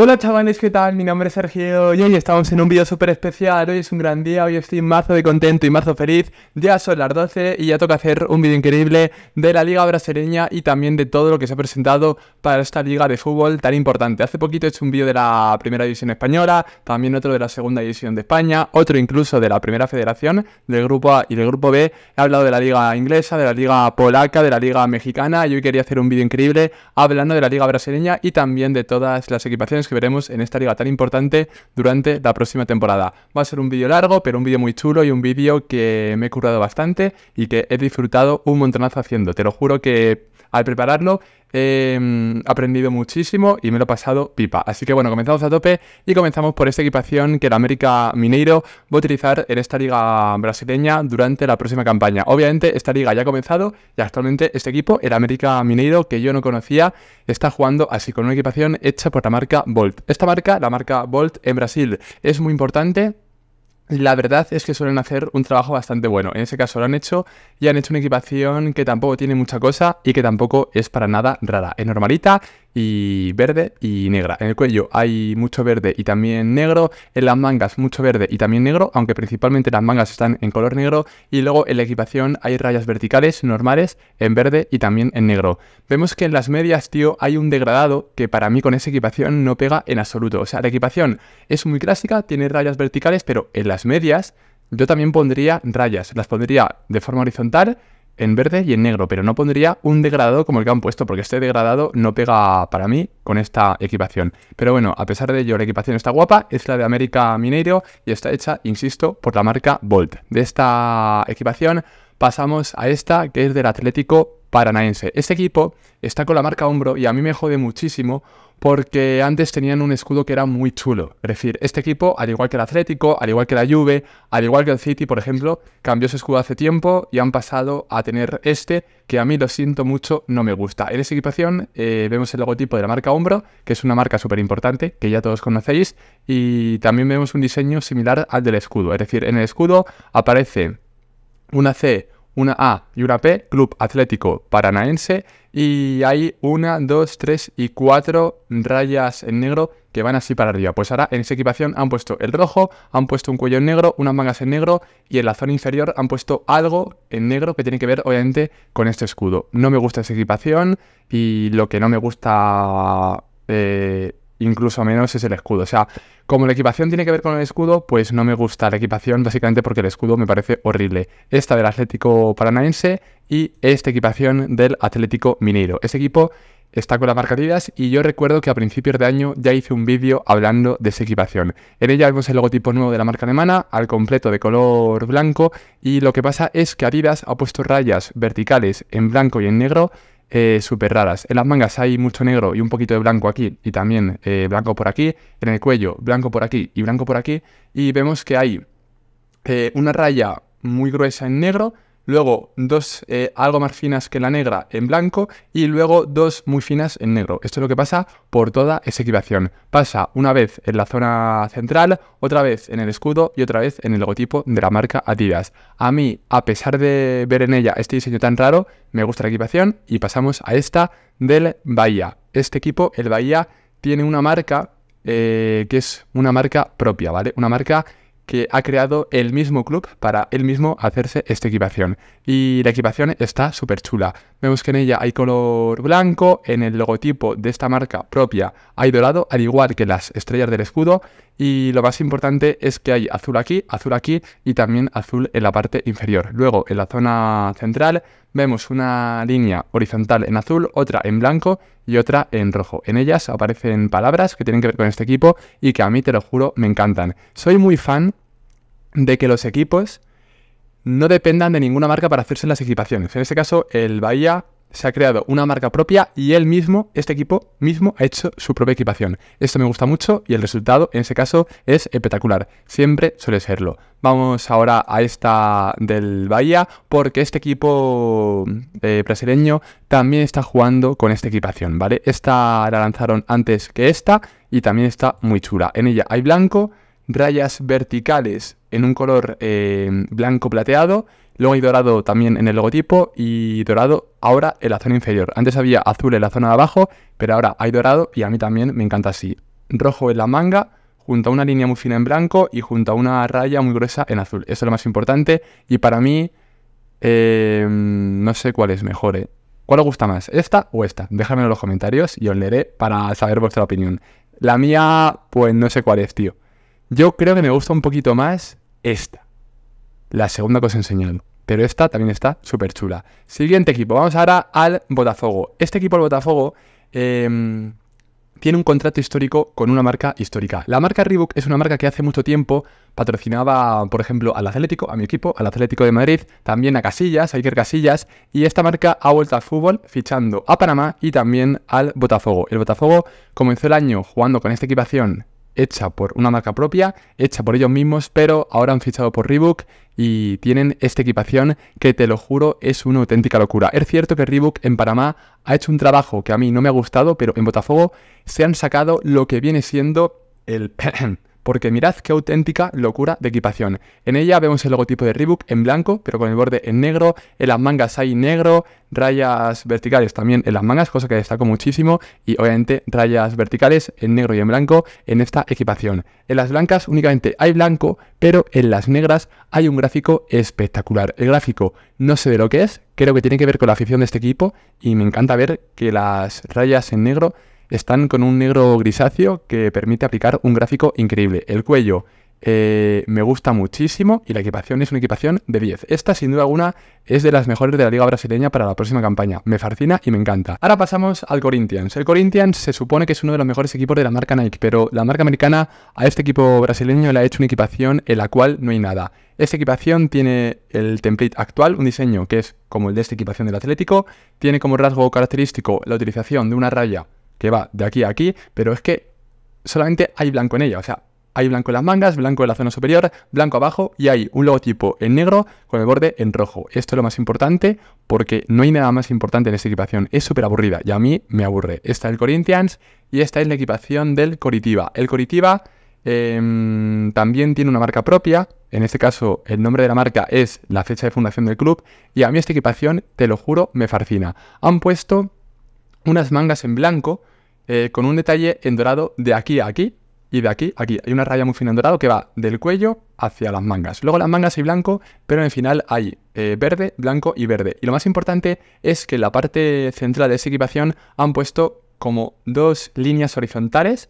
Hola chavales, ¿qué tal? Mi nombre es Sergio y hoy estamos en un vídeo súper especial. Hoy es un gran día, hoy estoy mazo de contento y mazo feliz. Ya son las 12 y ya toca hacer un vídeo increíble de la Liga Brasileña y también de todo lo que se ha presentado para esta liga de fútbol tan importante. Hace poquito he hecho un vídeo de la Primera División Española, también otro de la Segunda División de España, otro incluso de la Primera Federación, del Grupo A y del Grupo B. He hablado de la Liga Inglesa, de la Liga Polaca, de la Liga Mexicana y hoy quería hacer un vídeo increíble hablando de la Liga Brasileña y también de todas las equipaciones que veremos en esta liga tan importante durante la próxima temporada. Va a ser un vídeo largo, pero un vídeo muy chulo y un vídeo que me he curado bastante y que he disfrutado un montonazo haciendo. Te lo juro que al prepararlo he mm, aprendido muchísimo y me lo he pasado pipa. Así que bueno, comenzamos a tope y comenzamos por esta equipación que el América Mineiro va a utilizar en esta liga brasileña durante la próxima campaña. Obviamente esta liga ya ha comenzado y actualmente este equipo, el América Mineiro, que yo no conocía, está jugando así con una equipación hecha por la marca esta marca, la marca Volt en Brasil, es muy importante la verdad es que suelen hacer un trabajo bastante bueno. En ese caso lo han hecho y han hecho una equipación que tampoco tiene mucha cosa y que tampoco es para nada rara. Es normalita y verde y negra. En el cuello hay mucho verde y también negro, en las mangas mucho verde y también negro, aunque principalmente las mangas están en color negro y luego en la equipación hay rayas verticales normales en verde y también en negro. Vemos que en las medias, tío, hay un degradado que para mí con esa equipación no pega en absoluto. O sea, la equipación es muy clásica, tiene rayas verticales, pero en las medias yo también pondría rayas, las pondría de forma horizontal en verde y en negro, pero no pondría un degradado como el que han puesto, porque este degradado no pega para mí con esta equipación. Pero bueno, a pesar de ello, la equipación está guapa, es la de América Mineiro y está hecha, insisto, por la marca Bolt. De esta equipación pasamos a esta que es del Atlético paranaense. Este equipo está con la marca hombro y a mí me jode muchísimo porque antes tenían un escudo que era muy chulo. Es decir, este equipo, al igual que el Atlético, al igual que la Juve, al igual que el City, por ejemplo, cambió su escudo hace tiempo y han pasado a tener este que a mí lo siento mucho, no me gusta. En esa equipación eh, vemos el logotipo de la marca Hombro, que es una marca súper importante que ya todos conocéis, y también vemos un diseño similar al del escudo. Es decir, en el escudo aparece una C una A y una P, Club Atlético Paranaense, y hay una, dos, tres y cuatro rayas en negro que van así para arriba. Pues ahora en esa equipación han puesto el rojo, han puesto un cuello en negro, unas mangas en negro y en la zona inferior han puesto algo en negro que tiene que ver obviamente con este escudo. No me gusta esa equipación y lo que no me gusta... Eh, incluso menos es el escudo. O sea, como la equipación tiene que ver con el escudo, pues no me gusta la equipación básicamente porque el escudo me parece horrible. Esta del Atlético Paranaense y esta equipación del Atlético Mineiro. Ese equipo está con la marca Adidas y yo recuerdo que a principios de año ya hice un vídeo hablando de esa equipación. En ella vemos el logotipo nuevo de la marca alemana, al completo de color blanco, y lo que pasa es que Adidas ha puesto rayas verticales en blanco y en negro eh, super raras. En las mangas hay mucho negro y un poquito de blanco aquí y también eh, blanco por aquí. En el cuello, blanco por aquí y blanco por aquí. Y vemos que hay eh, una raya muy gruesa en negro luego dos eh, algo más finas que la negra en blanco y luego dos muy finas en negro. Esto es lo que pasa por toda esa equipación. Pasa una vez en la zona central, otra vez en el escudo y otra vez en el logotipo de la marca Adidas. A mí, a pesar de ver en ella este diseño tan raro, me gusta la equipación y pasamos a esta del Bahía. Este equipo, el Bahía, tiene una marca eh, que es una marca propia, ¿vale? Una marca que ha creado el mismo club para él mismo hacerse esta equipación. Y la equipación está súper chula. Vemos que en ella hay color blanco, en el logotipo de esta marca propia hay dorado, al igual que las estrellas del escudo. Y lo más importante es que hay azul aquí, azul aquí y también azul en la parte inferior. Luego, en la zona central, vemos una línea horizontal en azul, otra en blanco y otra en rojo. En ellas aparecen palabras que tienen que ver con este equipo y que a mí, te lo juro, me encantan. Soy muy fan de que los equipos no dependan de ninguna marca para hacerse las equipaciones. En este caso, el Bahía se ha creado una marca propia y él mismo, este equipo mismo, ha hecho su propia equipación. Esto me gusta mucho y el resultado en ese caso es espectacular. Siempre suele serlo. Vamos ahora a esta del Bahía porque este equipo eh, brasileño también está jugando con esta equipación, ¿vale? Esta la lanzaron antes que esta y también está muy chula. En ella hay blanco, rayas verticales en un color eh, blanco plateado, luego hay dorado también en el logotipo y dorado ahora en la zona inferior. Antes había azul en la zona de abajo, pero ahora hay dorado y a mí también me encanta así. Rojo en la manga, junto a una línea muy fina en blanco y junto a una raya muy gruesa en azul. Eso es lo más importante y para mí em, no sé cuál es mejor. Eh. ¿Cuál os gusta más? ¿Esta o esta? déjame en los comentarios y os leeré para saber vuestra opinión. La mía, pues no sé cuál es, tío. Yo creo que me gusta un poquito más esta. La segunda que os he enseñado. Pero esta también está súper chula. Siguiente equipo. Vamos ahora al Botafogo. Este equipo, el Botafogo, em, tiene un contrato histórico con una marca histórica. La marca Reebok es una marca que hace mucho tiempo patrocinaba, por ejemplo, al Atlético, a mi equipo, al Atlético de Madrid, también a Casillas, a Iker Casillas, y esta marca ha vuelto al fútbol fichando a Panamá y también al Botafogo. El Botafogo comenzó el año jugando con esta equipación hecha por una marca propia, hecha por ellos mismos, pero ahora han fichado por Reebok y tienen esta equipación que te lo juro es una auténtica locura. Es cierto que Reebok en Panamá ha hecho un trabajo que a mí no me ha gustado, pero en Botafogo se han sacado lo que viene siendo el porque mirad qué auténtica locura de equipación. En ella vemos el logotipo de Reebok en blanco, pero con el borde en negro, en las mangas hay negro, rayas verticales también en las mangas, cosa que destaco muchísimo, y obviamente rayas verticales en negro y en blanco en esta equipación. En las blancas únicamente hay blanco, pero en las negras hay un gráfico espectacular. El gráfico no sé de lo que es, creo que tiene que ver con la afición de este equipo, y me encanta ver que las rayas en negro están con un negro grisáceo que permite aplicar un gráfico increíble. El cuello eh, me gusta muchísimo y la equipación es una equipación de 10. Esta, sin duda alguna, es de las mejores de la Liga Brasileña para la próxima campaña. Me fascina y me encanta. Ahora pasamos al Corinthians. El Corinthians se supone que es uno de los mejores equipos de la marca Nike, pero la marca americana a este equipo brasileño le ha hecho una equipación en la cual no hay nada. Esta equipación tiene el template actual, un diseño que es como el de esta equipación del Atlético, tiene como rasgo característico la utilización de una raya que va de aquí a aquí, pero es que solamente hay blanco en ella, o sea, hay blanco en las mangas, blanco en la zona superior, blanco abajo y hay un logotipo en negro con el borde en rojo. Esto es lo más importante porque no hay nada más importante en esta equipación. Es súper aburrida y a mí me aburre. Esta es el Corinthians y esta es la equipación del Coritiba. El Coritiba em, también tiene una marca propia. En este caso, el nombre de la marca es la fecha de fundación del club. Y a mí esta equipación, te lo juro, me fascina. Han puesto unas mangas en blanco eh, con un detalle en dorado de aquí a aquí y de aquí a aquí. Hay una raya muy fina en dorado que va del cuello hacia las mangas. Luego las mangas hay blanco, pero en el final hay eh, verde, blanco y verde. Y lo más importante es que en la parte central de esa equipación han puesto como dos líneas horizontales,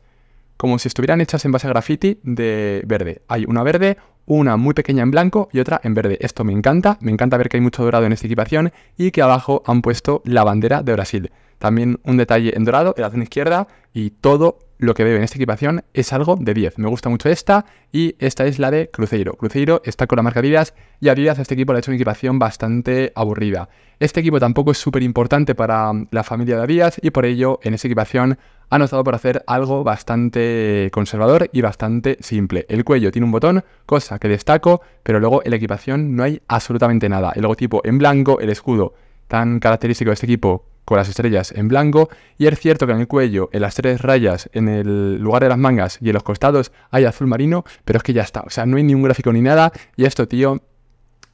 como si estuvieran hechas en base a graffiti de verde. Hay una verde, una muy pequeña en blanco y otra en verde. Esto me encanta, me encanta ver que hay mucho dorado en esta equipación y que abajo han puesto la bandera de Brasil. También un detalle en dorado en la zona izquierda y todo lo que veo en esta equipación es algo de 10. Me gusta mucho esta y esta es la de Cruzeiro. Cruzeiro está con la marca Díaz y Adidas a este equipo le ha hecho una equipación bastante aburrida. Este equipo tampoco es súper importante para la familia de Díaz y por ello en esta equipación han optado por hacer algo bastante conservador y bastante simple. El cuello tiene un botón, cosa que destaco, pero luego en la equipación no hay absolutamente nada. El logotipo en blanco, el escudo tan característico de este equipo con las estrellas en blanco y es cierto que en el cuello, en las tres rayas, en el lugar de las mangas y en los costados hay azul marino, pero es que ya está, o sea, no hay ningún gráfico ni nada y esto, tío,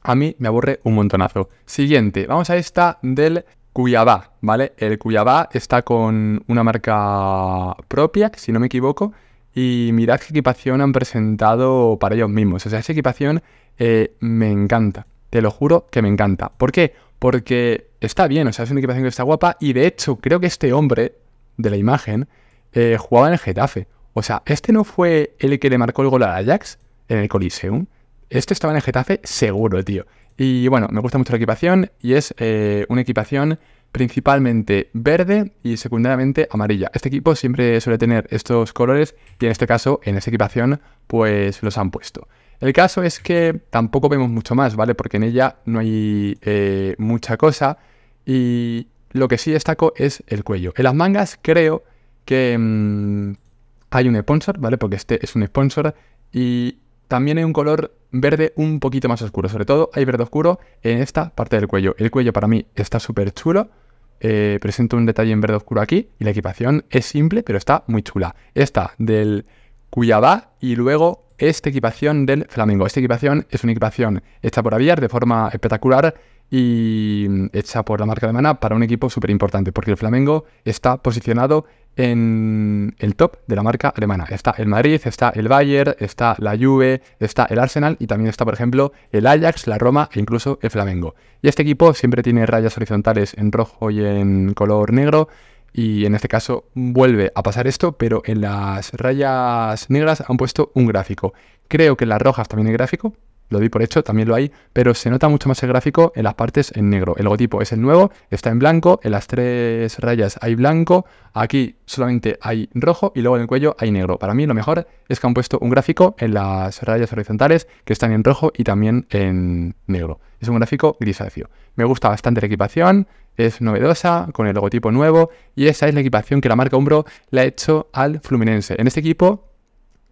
a mí me aburre un montonazo. Siguiente, vamos a esta del Cuyabá, ¿vale? El Cuyabá está con una marca propia, si no me equivoco, y mirad qué equipación han presentado para ellos mismos. O sea, esa equipación eh, me encanta, te lo juro que me encanta. ¿Por qué? Porque está bien, o sea, es una equipación que está guapa. Y de hecho, creo que este hombre de la imagen eh, jugaba en el Getafe. O sea, este no fue el que le marcó el gol al Ajax en el Coliseum. Este estaba en el Getafe seguro, tío. Y bueno, me gusta mucho la equipación y es eh, una equipación principalmente verde y secundariamente amarilla. Este equipo siempre suele tener estos colores y en este caso, en esta equipación, pues los han puesto. El caso es que tampoco vemos mucho más, ¿vale? Porque en ella no hay eh, mucha cosa y lo que sí destaco es el cuello. En las mangas creo que mm, hay un sponsor, ¿vale? Porque este es un sponsor y también hay un color verde un poquito más oscuro. Sobre todo hay verde oscuro en esta parte del cuello. El cuello para mí está súper chulo. Eh, presento un detalle en verde oscuro aquí y la equipación es simple pero está muy chula. Esta del Cuyabá y luego esta equipación del Flamengo. Esta equipación es una equipación hecha por Aviar de forma espectacular y mm, hecha por la marca alemana para un equipo súper importante, porque el Flamengo está posicionado en el top de la marca alemana. Está el Madrid, está el Bayern, está la Juve, está el Arsenal y también está, por ejemplo, el Ajax, la Roma e incluso el Flamengo. Y este equipo siempre tiene rayas horizontales en rojo y en color negro y en este caso vuelve a pasar esto, pero en las rayas negras han puesto un gráfico. Creo que en las rojas también hay gráfico, lo di por hecho, también lo hay, pero se nota mucho más el gráfico en las partes en negro. El logotipo es el nuevo, está en blanco, en las tres rayas hay blanco, aquí solamente hay rojo y luego en el cuello hay negro. Para mí lo mejor es que han puesto un gráfico en las rayas horizontales que están en rojo y también en negro. Es un gráfico grisáceo. Me gusta bastante la equipación, es novedosa, con el logotipo nuevo y esa es la equipación que la marca Umbro le ha hecho al Fluminense. En este equipo,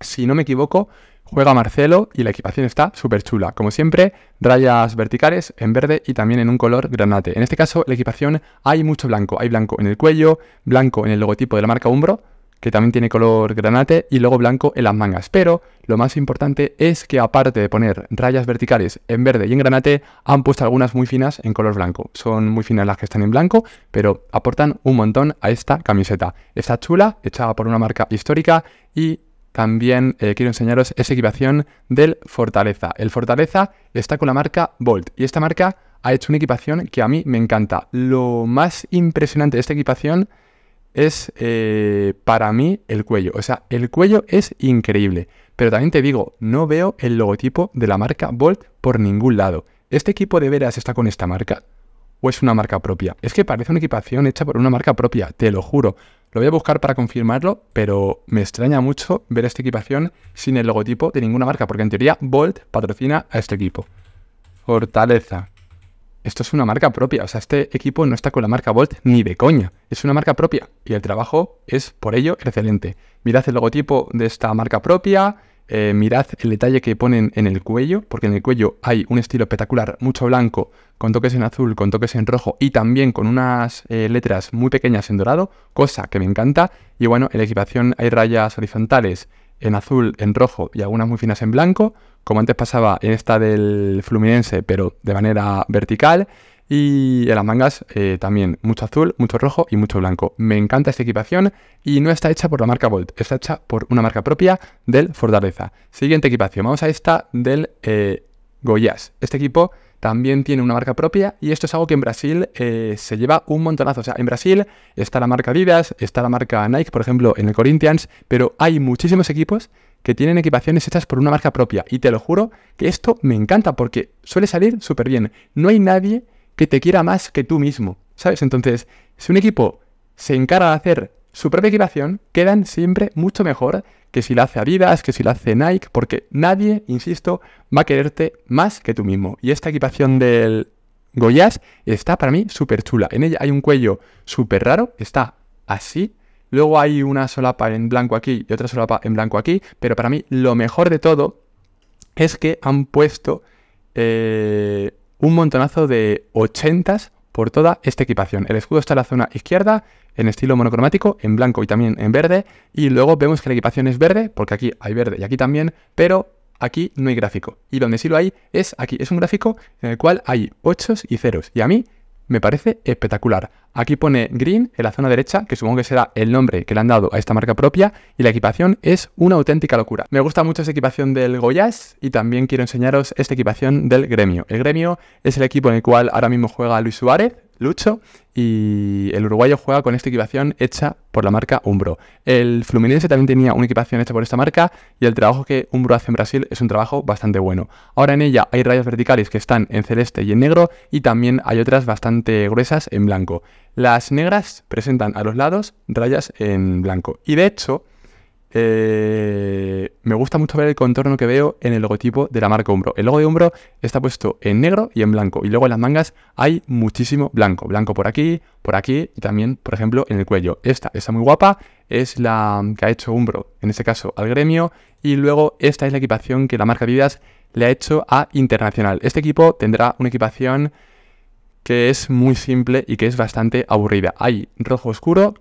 si no me equivoco, Juega Marcelo y la equipación está súper chula. Como siempre, rayas verticales en verde y también en un color granate. En este caso, la equipación hay mucho blanco. Hay blanco en el cuello, blanco en el logotipo de la marca Umbro, que también tiene color granate, y luego blanco en las mangas. Pero lo más importante es que aparte de poner rayas verticales en verde y en granate, han puesto algunas muy finas en color blanco. Son muy finas las que están en blanco, pero aportan un montón a esta camiseta. Está chula, hecha por una marca histórica y también eh, quiero enseñaros esa equipación del Fortaleza. El Fortaleza está con la marca Volt y esta marca ha hecho una equipación que a mí me encanta. Lo más impresionante de esta equipación es eh, para mí el cuello. O sea, el cuello es increíble. Pero también te digo, no veo el logotipo de la marca Volt por ningún lado. ¿Este equipo de veras está con esta marca? ¿O es una marca propia? Es que parece una equipación hecha por una marca propia, te lo juro. Lo voy a buscar para confirmarlo, pero me extraña mucho ver esta equipación sin el logotipo de ninguna marca, porque en teoría Volt patrocina a este equipo. Fortaleza. Esto es una marca propia, o sea, este equipo no está con la marca Volt ni de coña, es una marca propia y el trabajo es por ello excelente. Mirad el logotipo de esta marca propia, eh, mirad el detalle que ponen en el cuello, porque en el cuello hay un estilo espectacular, mucho blanco, con toques en azul, con toques en rojo y también con unas eh, letras muy pequeñas en dorado, cosa que me encanta. Y bueno, en la equipación hay rayas horizontales en azul, en rojo y algunas muy finas en blanco, como antes pasaba en esta del Fluminense, pero de manera vertical. Y en las mangas eh, también mucho azul, mucho rojo y mucho blanco. Me encanta esta equipación y no está hecha por la marca Volt, está hecha por una marca propia del Fortaleza. Siguiente equipación, vamos a esta del eh, Este equipo también tiene una marca propia y esto es algo que en Brasil eh, se lleva un montonazo. O sea, en Brasil está la marca Adidas, está la marca Nike, por ejemplo, en el Corinthians, pero hay muchísimos equipos que tienen equipaciones hechas por una marca propia y te lo juro que esto me encanta porque suele salir súper bien. No hay nadie que te quiera más que tú mismo, ¿sabes? Entonces, si un equipo se encarga de hacer su propia equipación, quedan siempre mucho mejor que si la hace Adidas, que si la hace Nike, porque nadie, insisto, va a quererte más que tú mismo. Y esta equipación del Goyas está para mí súper chula. En ella hay un cuello súper raro, está así. Luego hay una solapa en blanco aquí y otra solapa en blanco aquí, pero para mí lo mejor de todo es que han puesto eh, un montonazo de 80s por toda esta equipación. El escudo está en la zona izquierda, en estilo monocromático, en blanco y también en verde. Y luego vemos que la equipación es verde, porque aquí hay verde y aquí también, pero aquí no hay gráfico. Y donde sí lo hay es aquí. Es un gráfico en el cual hay 8 y ceros. Y a mí me parece espectacular. Aquí pone Green en la zona derecha, que supongo que será el nombre que le han dado a esta marca propia, y la equipación es una auténtica locura. Me gusta mucho esta equipación del Goyas y también quiero enseñaros esta equipación del Gremio. El Gremio es el equipo en el cual ahora mismo juega Luis Suárez, Lucho y el uruguayo juega con esta equipación hecha por la marca Umbro. El Fluminense también tenía una equipación hecha por esta marca y el trabajo que Umbro hace en Brasil es un trabajo bastante bueno. Ahora en ella hay rayas verticales que están en celeste y en negro y también hay otras bastante gruesas en blanco. Las negras presentan a los lados rayas en blanco y de hecho eh, me gusta mucho ver el contorno que veo en el logotipo de la marca Umbro. El logo de Umbro está puesto en negro y en blanco. Y luego en las mangas hay muchísimo blanco. Blanco por aquí, por aquí y también, por ejemplo, en el cuello. Esta está muy guapa. Es la que ha hecho Umbro, en este caso, al gremio. Y luego esta es la equipación que la marca Adidas le ha hecho a Internacional. Este equipo tendrá una equipación que es muy simple y que es bastante aburrida. Hay rojo oscuro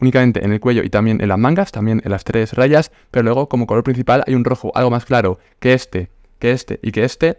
únicamente en el cuello y también en las mangas, también en las tres rayas, pero luego como color principal hay un rojo algo más claro que este, que este y que este,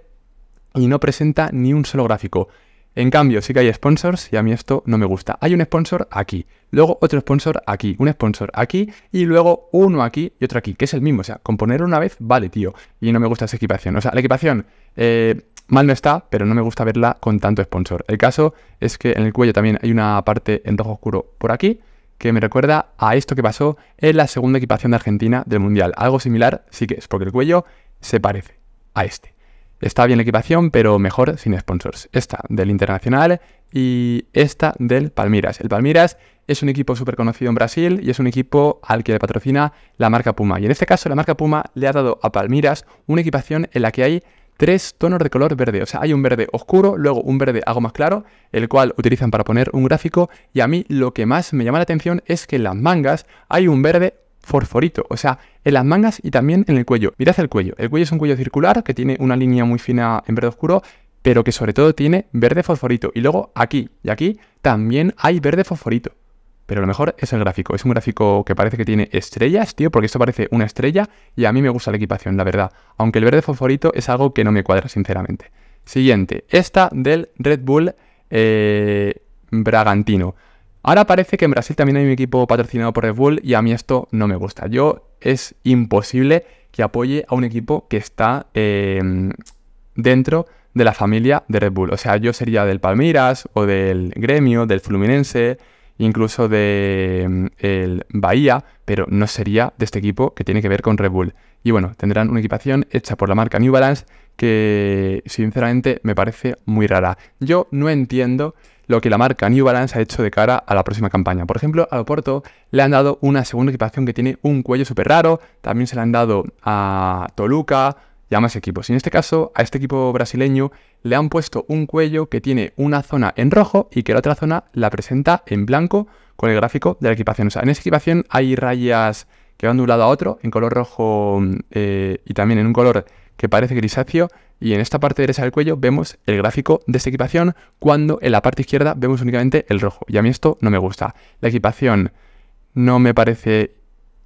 y no presenta ni un solo gráfico. En cambio, sí que hay sponsors y a mí esto no me gusta. Hay un sponsor aquí, luego otro sponsor aquí, un sponsor aquí y luego uno aquí y otro aquí, que es el mismo. O sea, componer una vez vale, tío. Y no me gusta esa equipación. O sea, la equipación eh, mal no está, pero no me gusta verla con tanto sponsor. El caso es que en el cuello también hay una parte en rojo oscuro por aquí que me recuerda a esto que pasó en la segunda equipación de Argentina del Mundial. Algo similar sí que es, porque el cuello se parece a este. Está bien la equipación, pero mejor sin sponsors. Esta del Internacional y esta del Palmiras. El Palmiras es un equipo súper conocido en Brasil y es un equipo al que le patrocina la marca Puma. Y en este caso la marca Puma le ha dado a Palmiras una equipación en la que hay tres tonos de color verde. O sea, hay un verde oscuro, luego un verde algo más claro, el cual utilizan para poner un gráfico. Y a mí lo que más me llama la atención es que en las mangas hay un verde forforito, o sea, en las mangas y también en el cuello. Mirad el cuello. El cuello es un cuello circular que tiene una línea muy fina en verde oscuro, pero que sobre todo tiene verde fosforito. Y luego aquí y aquí también hay verde fosforito. Pero lo mejor es el gráfico. Es un gráfico que parece que tiene estrellas, tío, porque esto parece una estrella y a mí me gusta la equipación, la verdad. Aunque el verde fosforito es algo que no me cuadra, sinceramente. Siguiente, esta del Red Bull eh, Bragantino. Ahora parece que en Brasil también hay un equipo patrocinado por Red Bull y a mí esto no me gusta. Yo es imposible que apoye a un equipo que está eh, dentro de la familia de Red Bull. O sea, yo sería del Palmeiras o del Gremio, del Fluminense, incluso de mm, el Bahía, pero no sería de este equipo que tiene que ver con Red Bull. Y bueno, tendrán una equipación hecha por la marca New Balance que sinceramente me parece muy rara. Yo no entiendo lo que la marca New Balance ha hecho de cara a la próxima campaña. Por ejemplo, a Oporto le han dado una segunda equipación que tiene un cuello súper raro, también se le han dado a Toluca, y más equipos. en este caso, a este equipo brasileño le han puesto un cuello que tiene una zona en rojo y que la otra zona la presenta en blanco con el gráfico de la equipación. O sea, en esta equipación hay rayas que van de un lado a otro en color rojo eh, y también en un color que parece grisáceo. Y en esta parte derecha del cuello vemos el gráfico de esta equipación cuando en la parte izquierda vemos únicamente el rojo. Y a mí esto no me gusta. La equipación no me parece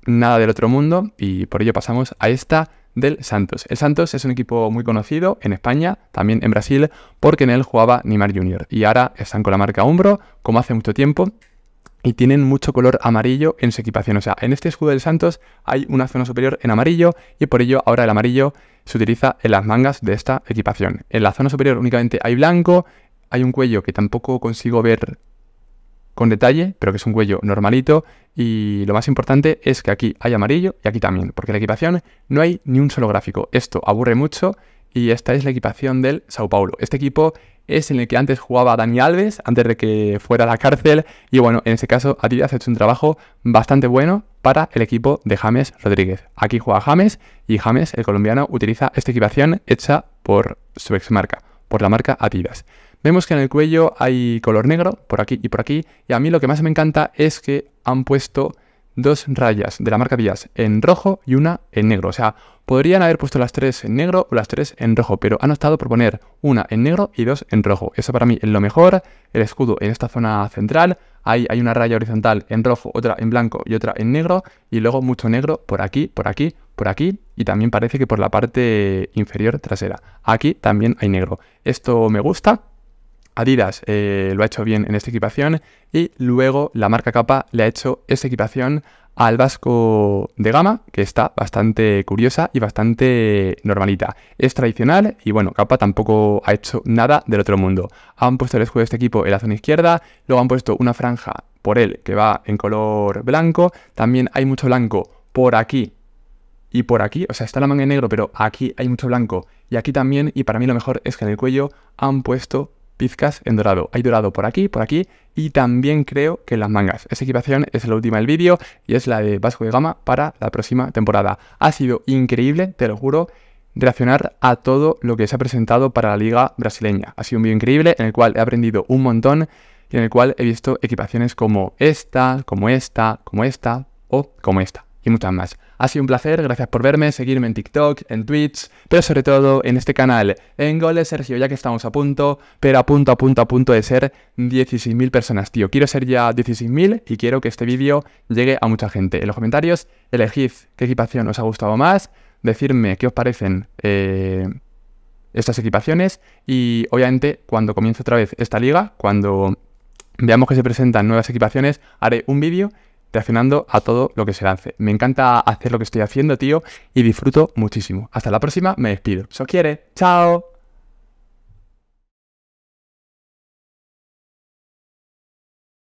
nada del otro mundo y por ello pasamos a esta del Santos. El Santos es un equipo muy conocido en España, también en Brasil, porque en él jugaba Neymar Jr. Y ahora están con la marca Umbro, como hace mucho tiempo, y tienen mucho color amarillo en su equipación. O sea, en este escudo del Santos hay una zona superior en amarillo y por ello ahora el amarillo se utiliza en las mangas de esta equipación. En la zona superior únicamente hay blanco, hay un cuello que tampoco consigo ver con detalle, pero que es un cuello normalito. Y lo más importante es que aquí hay amarillo y aquí también, porque la equipación no hay ni un solo gráfico. Esto aburre mucho y esta es la equipación del Sao Paulo. Este equipo es en el que antes jugaba Dani Alves, antes de que fuera a la cárcel. Y bueno, en ese caso, Adidas ha hecho un trabajo bastante bueno para el equipo de James Rodríguez. Aquí juega James y James, el colombiano, utiliza esta equipación hecha por su ex marca, por la marca Adidas. Vemos que en el cuello hay color negro, por aquí y por aquí, y a mí lo que más me encanta es que han puesto dos rayas de la marca Díaz en rojo y una en negro. O sea, podrían haber puesto las tres en negro o las tres en rojo, pero han optado por poner una en negro y dos en rojo. Eso para mí es lo mejor. El escudo en esta zona central. Ahí hay una raya horizontal en rojo, otra en blanco y otra en negro. Y luego mucho negro por aquí, por aquí, por aquí. Y también parece que por la parte inferior trasera. Aquí también hay negro. Esto me gusta. Adidas eh, lo ha hecho bien en esta equipación y luego la marca Kappa le ha hecho esta equipación al vasco de gama, que está bastante curiosa y bastante normalita. Es tradicional y bueno, Capa tampoco ha hecho nada del otro mundo. Han puesto el escudo de este equipo en la zona izquierda, luego han puesto una franja por él que va en color blanco, también hay mucho blanco por aquí y por aquí, o sea, está la manga en negro, pero aquí hay mucho blanco y aquí también, y para mí lo mejor es que en el cuello han puesto pizcas en dorado. Hay dorado por aquí, por aquí y también creo que las mangas. Esa equipación es la última del vídeo y es la de Vasco de Gama para la próxima temporada. Ha sido increíble, te lo juro, reaccionar a todo lo que se ha presentado para la liga brasileña. Ha sido un vídeo increíble en el cual he aprendido un montón y en el cual he visto equipaciones como esta, como esta, como esta o como esta y muchas más. Ha sido un placer, gracias por verme, seguirme en TikTok, en Twitch, pero sobre todo en este canal, en Goles Sergio, ya que estamos a punto, pero a punto, a punto, a punto de ser 16.000 personas, tío. Quiero ser ya 16.000 y quiero que este vídeo llegue a mucha gente. En los comentarios elegid qué equipación os ha gustado más, decirme qué os parecen eh, estas equipaciones y obviamente cuando comience otra vez esta liga, cuando veamos que se presentan nuevas equipaciones, haré un vídeo reaccionando a todo lo que se lance. Me encanta hacer lo que estoy haciendo, tío, y disfruto muchísimo. Hasta la próxima, me despido. Os quiere, chao.